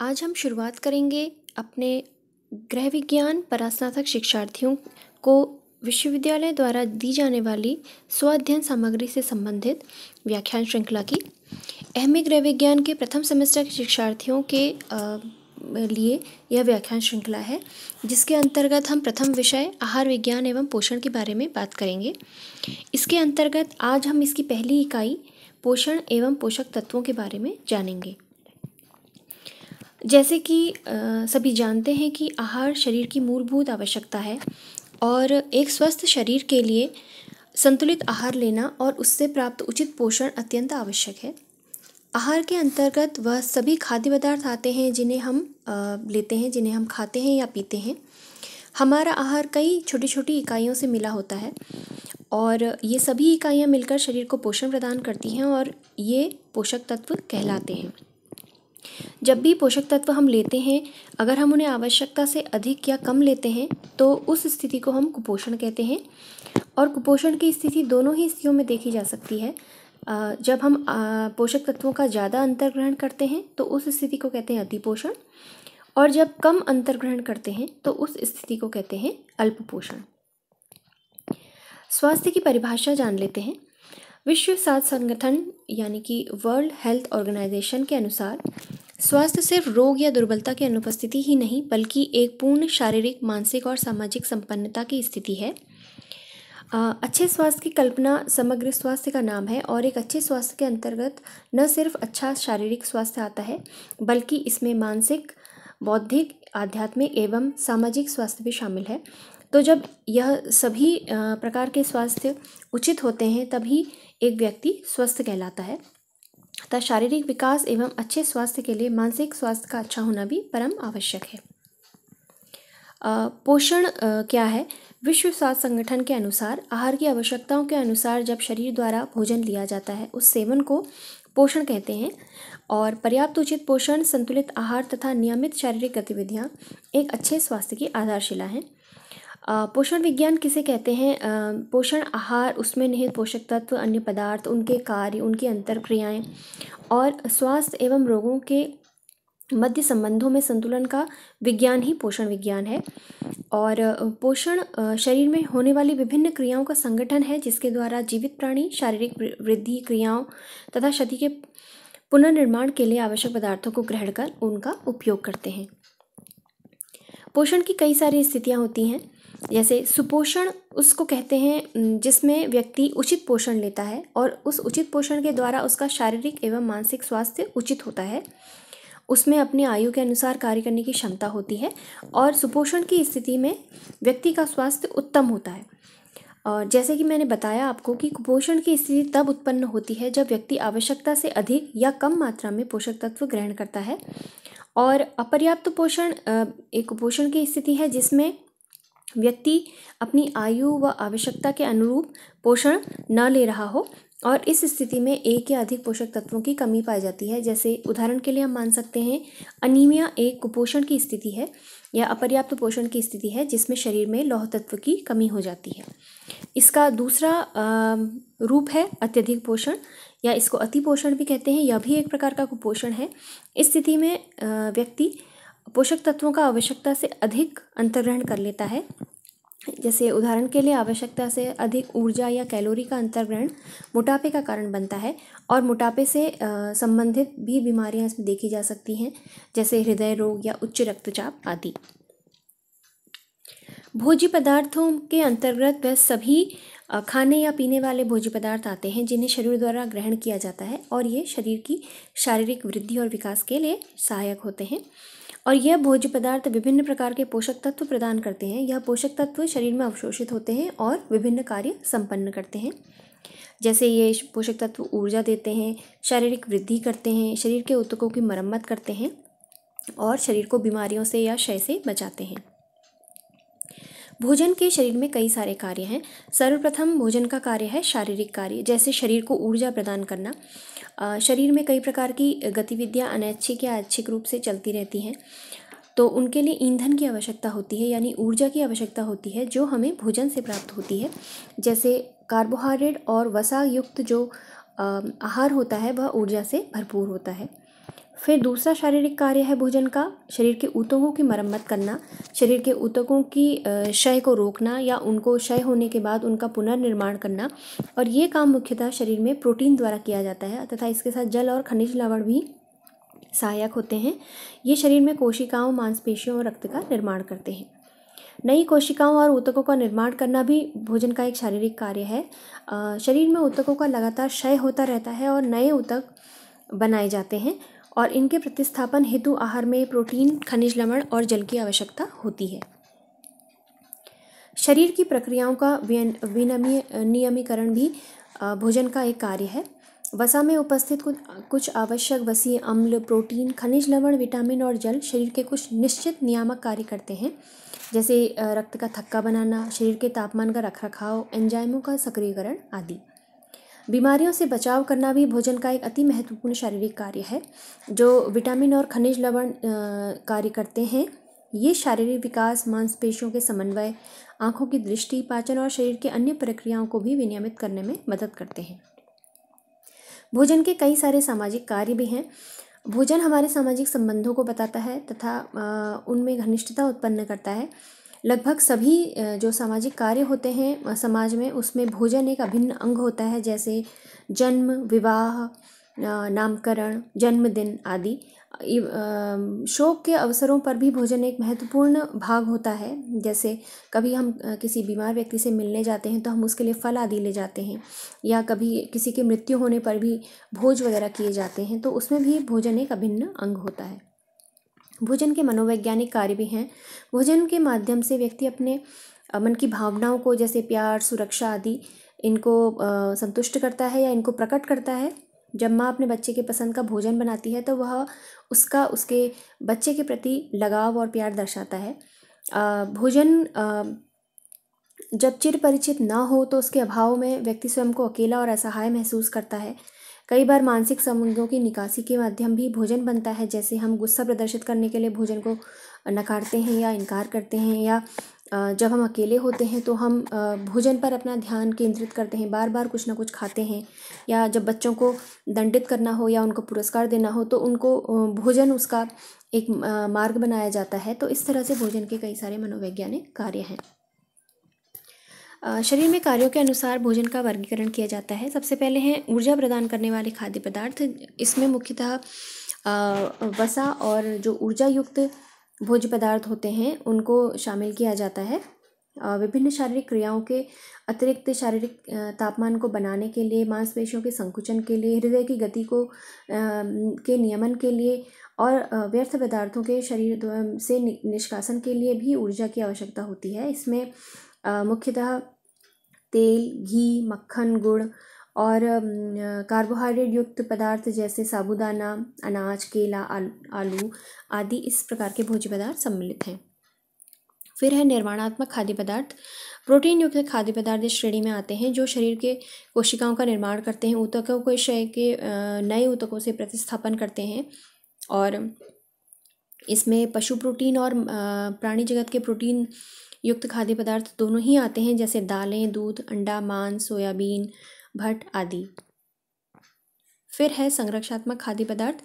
आज हम शुरुआत करेंगे अपने गृह विज्ञान परास्नातक शिक्षार्थियों को विश्वविद्यालय द्वारा दी जाने वाली स्वाध्ययन सामग्री से संबंधित व्याख्यान श्रृंखला की अहम गृह विज्ञान के प्रथम सेमेस्टर के शिक्षार्थियों के लिए यह व्याख्यान श्रृंखला है जिसके अंतर्गत हम प्रथम विषय आहार विज्ञान एवं पोषण के बारे में बात करेंगे इसके अंतर्गत आज हम इसकी पहली इकाई पोषण एवं पोषक तत्वों के बारे में जानेंगे जैसे कि सभी जानते हैं कि आहार शरीर की मूलभूत आवश्यकता है और एक स्वस्थ शरीर के लिए संतुलित आहार लेना और उससे प्राप्त उचित पोषण अत्यंत आवश्यक है आहार के अंतर्गत वह सभी खाद्य पदार्थ आते हैं जिन्हें हम लेते हैं जिन्हें हम खाते हैं या पीते हैं हमारा आहार कई छोटी छोटी इकाइयों से मिला होता है और ये सभी इकाइयाँ मिलकर शरीर को पोषण प्रदान करती हैं और ये पोषक तत्व कहलाते हैं जब भी पोषक तत्व हम लेते हैं अगर हम उन्हें आवश्यकता से अधिक या कम लेते हैं तो उस स्थिति को हम कुपोषण कहते हैं और कुपोषण की स्थिति दोनों ही स्थितियों में देखी जा सकती है जब हम पोषक तत्वों का ज़्यादा अंतर्ग्रहण करते हैं तो उस स्थिति को कहते हैं अतिपोषण और जब कम अंतर्ग्रहण करते हैं तो उस स्थिति को कहते हैं अल्पपोषण स्वास्थ्य की परिभाषा जान लेते हैं विश्व स्वास्थ्य संगठन यानी कि वर्ल्ड हेल्थ ऑर्गेनाइजेशन के अनुसार स्वास्थ्य सिर्फ रोग या दुर्बलता की अनुपस्थिति ही नहीं बल्कि एक पूर्ण शारीरिक मानसिक और सामाजिक संपन्नता की स्थिति है अच्छे स्वास्थ्य की कल्पना समग्र स्वास्थ्य का नाम है और एक अच्छे स्वास्थ्य के अंतर्गत न सिर्फ अच्छा शारीरिक स्वास्थ्य आता है बल्कि इसमें मानसिक बौद्धिक आध्यात्मिक एवं सामाजिक स्वास्थ्य भी शामिल है तो जब यह सभी प्रकार के स्वास्थ्य उचित होते हैं तभी एक व्यक्ति स्वस्थ कहलाता है तथा शारीरिक विकास एवं अच्छे स्वास्थ्य के लिए मानसिक स्वास्थ्य का अच्छा होना भी परम आवश्यक है पोषण क्या है विश्व स्वास्थ्य संगठन के अनुसार आहार की आवश्यकताओं के अनुसार जब शरीर द्वारा भोजन लिया जाता है उस सेवन को पोषण कहते हैं और पर्याप्त उचित पोषण संतुलित आहार तथा नियमित शारीरिक गतिविधियाँ एक अच्छे स्वास्थ्य की आधारशिला हैं पोषण विज्ञान किसे कहते हैं पोषण आहार उसमें निहित पोषक तत्व अन्य पदार्थ उनके कार्य उनकी अंतर क्रियाएँ और स्वास्थ्य एवं रोगों के मध्य संबंधों में संतुलन का विज्ञान ही पोषण विज्ञान है और पोषण शरीर में होने वाली विभिन्न क्रियाओं का संगठन है जिसके द्वारा जीवित प्राणी शारीरिक वृद्धि क्रियाओं तथा क्षति के पुनर्निर्माण के लिए आवश्यक पदार्थों को ग्रहण कर उनका उपयोग करते हैं पोषण की कई सारी स्थितियाँ होती हैं जैसे सुपोषण उसको कहते हैं जिसमें व्यक्ति उचित पोषण लेता है और उस उचित पोषण के द्वारा उसका शारीरिक एवं मानसिक स्वास्थ्य उचित होता है उसमें अपनी आयु के अनुसार कार्य करने की क्षमता होती है और सुपोषण की स्थिति में व्यक्ति का स्वास्थ्य उत्तम होता है और जैसे कि मैंने बताया आपको कि कुपोषण की स्थिति तब उत्पन्न होती है जब व्यक्ति आवश्यकता से अधिक या कम मात्रा में पोषक तत्व ग्रहण करता है और अपर्याप्त पोषण एक कुपोषण की स्थिति है जिसमें व्यक्ति अपनी आयु व आवश्यकता के अनुरूप पोषण न ले रहा हो और इस स्थिति में एक या अधिक पोषक तत्वों की कमी पाई जाती है जैसे उदाहरण के लिए हम मान सकते हैं अनीमिया एक कुपोषण की स्थिति है या अपर्याप्त पोषण की स्थिति है जिसमें शरीर में लौह तत्व की कमी हो जाती है इसका दूसरा रूप है अत्यधिक पोषण या इसको अति पोषण भी कहते हैं यह भी एक प्रकार का कुपोषण है इस स्थिति में व्यक्ति पोषक तत्वों का आवश्यकता से अधिक अंतर्ग्रहण कर लेता है जैसे उदाहरण के लिए आवश्यकता से अधिक ऊर्जा या कैलोरी का अंतर्ग्रहण मोटापे का कारण बनता है और मोटापे से संबंधित भी बीमारियां इसमें देखी जा सकती हैं जैसे हृदय रोग या उच्च रक्तचाप आदि भोज्य पदार्थों के अंतर्गत वह सभी खाने या पीने वाले भोज्य पदार्थ आते हैं जिन्हें शरीर द्वारा ग्रहण किया जाता है और ये शरीर की शारीरिक वृद्धि और विकास के लिए सहायक होते हैं और यह भोज्य पदार्थ विभिन्न प्रकार के पोषक तत्व प्रदान करते हैं यह पोषक तत्व शरीर में अवशोषित होते हैं और विभिन्न कार्य संपन्न करते हैं जैसे ये पोषक तत्व ऊर्जा देते हैं शारीरिक वृद्धि करते हैं शरीर के उत्तकों की मरम्मत करते हैं और शरीर को बीमारियों से या क्षय से बचाते हैं भोजन के शरीर में कई सारे कार्य हैं सर्वप्रथम भोजन का कार्य है शारीरिक कार्य जैसे शरीर को ऊर्जा प्रदान करना शरीर में कई प्रकार की गतिविधियाँ अनैच्छिक या अच्छिक रूप से चलती रहती हैं तो उनके लिए ईंधन की आवश्यकता होती है यानी ऊर्जा की आवश्यकता होती है जो हमें भोजन से प्राप्त होती है जैसे कार्बोहाइड्रेट और वसा युक्त जो आहार होता है वह ऊर्जा से भरपूर होता है फिर दूसरा शारीरिक कार्य है भोजन का शरीर के ऊतकों की मरम्मत करना शरीर के ऊतकों की क्षय को रोकना या उनको क्षय होने के बाद उनका पुनर्निर्माण करना और ये काम मुख्यतः शरीर में प्रोटीन द्वारा किया जाता है तथा इसके साथ जल और खनिज लवण भी सहायक होते हैं ये शरीर में कोशिकाओं मांसपेशियों और रक्त का निर्माण करते हैं नई कोशिकाओं और ऊतकों का निर्माण करना भी भोजन का एक शारीरिक कार्य है शरीर में ऊतकों का लगातार क्षय होता रहता है और नए ऊतक बनाए जाते हैं और इनके प्रतिस्थापन हेतु आहार में प्रोटीन खनिज लवण और जल की आवश्यकता होती है शरीर की प्रक्रियाओं का विनियमीय नियमीकरण भी भोजन का एक कार्य है वसा में उपस्थित कुछ कुछ आवश्यक वसीय अम्ल प्रोटीन खनिज लवण विटामिन और जल शरीर के कुछ निश्चित नियामक कार्य करते हैं जैसे रक्त का थक्का बनाना शरीर के तापमान का रखरखाव एंजाइमों का सक्रियकरण आदि बीमारियों से बचाव करना भी भोजन का एक अति महत्वपूर्ण शारीरिक कार्य है जो विटामिन और खनिज लवण कार्य करते हैं ये शारीरिक विकास मांसपेशियों के समन्वय आँखों की दृष्टि पाचन और शरीर के अन्य प्रक्रियाओं को भी विनियमित करने में मदद करते हैं भोजन के कई सारे सामाजिक कार्य भी हैं भोजन हमारे सामाजिक संबंधों को बताता है तथा उनमें घनिष्ठता उत्पन्न करता है लगभग सभी जो सामाजिक कार्य होते हैं समाज में उसमें भोजन एक अभिन्न अंग होता है जैसे जन्म विवाह नामकरण जन्मदिन आदि शोक के अवसरों पर भी भोजन एक महत्वपूर्ण भाग होता है जैसे कभी हम किसी बीमार व्यक्ति से मिलने जाते हैं तो हम उसके लिए फल आदि ले जाते हैं या कभी किसी की मृत्यु होने पर भी भोज वगैरह किए जाते हैं तो उसमें भी भोजन एक अभिन्न अंग होता है भोजन के मनोवैज्ञानिक कार्य भी हैं भोजन के माध्यम से व्यक्ति अपने मन की भावनाओं को जैसे प्यार सुरक्षा आदि इनको संतुष्ट करता है या इनको प्रकट करता है जब माँ अपने बच्चे के पसंद का भोजन बनाती है तो वह उसका उसके बच्चे के प्रति लगाव और प्यार दर्शाता है भोजन जब चिर परिचित ना हो तो उसके अभाव में व्यक्ति स्वयं को अकेला और असहाय महसूस करता है कई बार मानसिक संबंधों की निकासी के माध्यम भी भोजन बनता है जैसे हम गुस्सा प्रदर्शित करने के लिए भोजन को नकारते हैं या इनकार करते हैं या जब हम अकेले होते हैं तो हम भोजन पर अपना ध्यान केंद्रित करते हैं बार बार कुछ ना कुछ खाते हैं या जब बच्चों को दंडित करना हो या उनको पुरस्कार देना हो तो उनको भोजन उसका एक मार्ग बनाया जाता है तो इस तरह से भोजन के कई सारे मनोवैज्ञानिक कार्य हैं शरीर में कार्यों के अनुसार भोजन का वर्गीकरण किया जाता है सबसे पहले हैं ऊर्जा प्रदान करने वाले खाद्य पदार्थ इसमें मुख्यतः वसा और जो ऊर्जा युक्त भोज्य पदार्थ होते हैं उनको शामिल किया जाता है विभिन्न शारीरिक क्रियाओं के अतिरिक्त शारीरिक तापमान को बनाने के लिए मांसपेशियों के संकुचन के लिए हृदय की गति को के नियमन के लिए और व्यर्थ पदार्थों के शरीर से निष्कासन के लिए भी ऊर्जा की आवश्यकता होती है इसमें मुख्यतः तेल घी मक्खन गुड़ और कार्बोहाइड्रेट युक्त पदार्थ जैसे साबूदाना अनाज केला आलू आदि इस प्रकार के भोज्य पदार्थ सम्मिलित हैं फिर है निर्माणात्मक खाद्य पदार्थ प्रोटीन युक्त खाद्य पदार्थ इस श्रेणी में आते हैं जो शरीर के कोशिकाओं का निर्माण करते हैं ऊतकों को इस के नए ऊतकों से प्रतिस्थापन करते हैं और इसमें पशु प्रोटीन और प्राणी जगत के प्रोटीन युक्त खाद्य पदार्थ दोनों ही आते हैं जैसे दालें दूध अंडा मांस सोयाबीन भट आदि फिर है संरक्षात्मक खाद्य पदार्थ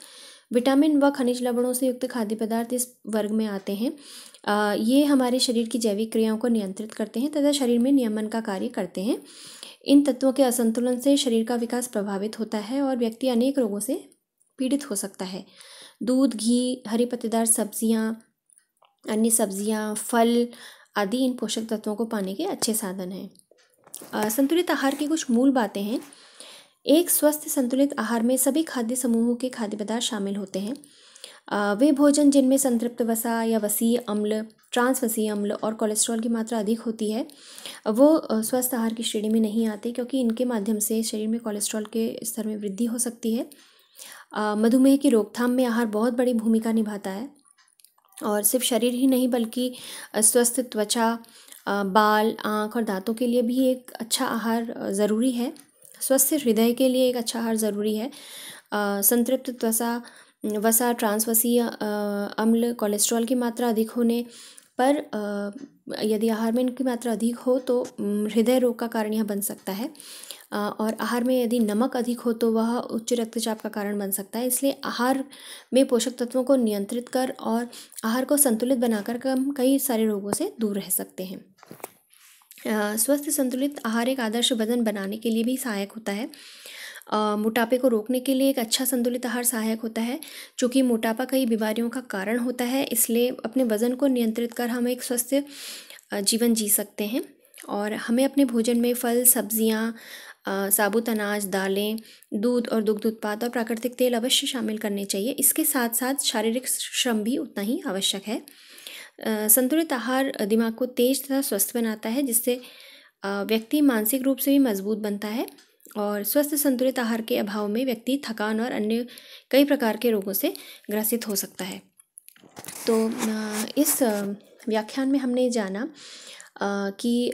विटामिन व खनिज लवणों से युक्त खाद्य पदार्थ इस वर्ग में आते हैं आ, ये हमारे शरीर की जैविक क्रियाओं को नियंत्रित करते हैं तथा शरीर में नियमन का कार्य करते हैं इन तत्वों के असंतुलन से शरीर का विकास प्रभावित होता है और व्यक्ति अनेक रोगों से पीड़ित हो सकता है दूध घी हरी पत्तेदार सब्जियाँ अन्य सब्जियाँ फल आदि इन पोषक तत्वों को पाने के अच्छे साधन हैं संतुलित आहार की कुछ मूल बातें हैं एक स्वस्थ संतुलित आहार में सभी खाद्य समूहों के खाद्य पदार्थ शामिल होते हैं वे भोजन जिनमें संतृप्त वसा या वसीय अम्ल ट्रांस वसीय अम्ल और कोलेस्ट्रॉल की मात्रा अधिक होती है वो स्वस्थ आहार की श्रेणी में नहीं आते क्योंकि इनके माध्यम से शरीर में कोलेस्ट्रॉल के स्तर में वृद्धि हो सकती है मधुमेह की रोकथाम में आहार बहुत बड़ी भूमिका निभाता है और सिर्फ शरीर ही नहीं बल्कि स्वस्थ त्वचा बाल आँख और दांतों के लिए भी एक अच्छा आहार ज़रूरी है स्वस्थ हृदय के लिए एक अच्छा आहार ज़रूरी है संतृप्त त्वचा वसा ट्रांसवसीय अम्ल कोलेस्ट्रॉल की मात्रा अधिक होने पर यदि आहार में इनकी मात्रा अधिक हो तो हृदय रोग का कारण यह बन सकता है और आहार में यदि नमक अधिक हो तो वह उच्च रक्तचाप का कारण बन सकता है इसलिए आहार में पोषक तत्वों को नियंत्रित कर और आहार को संतुलित बनाकर हम कई सारे रोगों से दूर रह सकते हैं स्वस्थ संतुलित आहार एक आदर्श वजन बनाने के लिए भी सहायक होता है मोटापे को रोकने के लिए एक अच्छा संतुलित आहार सहायक होता है चूँकि मोटापा कई बीमारियों का कारण होता है इसलिए अपने वजन को नियंत्रित कर हम एक स्वस्थ जीवन जी सकते हैं और हमें अपने भोजन में फल सब्जियां साबुत अनाज दालें दूध और दुग्ध उत्पाद और प्राकृतिक तेल अवश्य शामिल करने चाहिए इसके साथ साथ शारीरिक श्रम भी उतना ही आवश्यक है संतुलित आहार दिमाग को तेज तथा स्वस्थ बनाता है जिससे व्यक्ति मानसिक रूप से भी मजबूत बनता है और स्वस्थ संतुलित आहार के अभाव में व्यक्ति थकान और अन्य कई प्रकार के रोगों से ग्रसित हो सकता है तो इस व्याख्यान में हमने जाना कि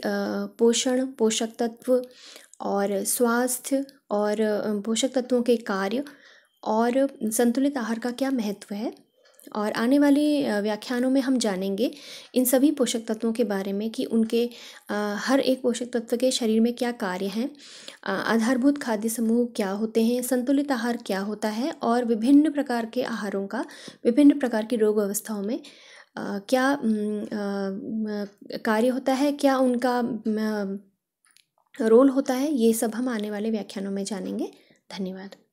पोषण पोषक तत्व और स्वास्थ्य और पोषक तत्वों के कार्य और संतुलित आहार का क्या महत्व है और आने वाले व्याख्यानों में हम जानेंगे इन सभी पोषक तत्वों के बारे में कि उनके हर एक पोषक तत्व के शरीर में क्या कार्य हैं आधारभूत खाद्य समूह क्या होते हैं संतुलित आहार क्या होता है और विभिन्न प्रकार के आहारों का विभिन्न प्रकार की रोग अवस्थाओं में क्या कार्य होता है क्या उनका रोल होता है ये सब हम आने वाले व्याख्यानों में जानेंगे धन्यवाद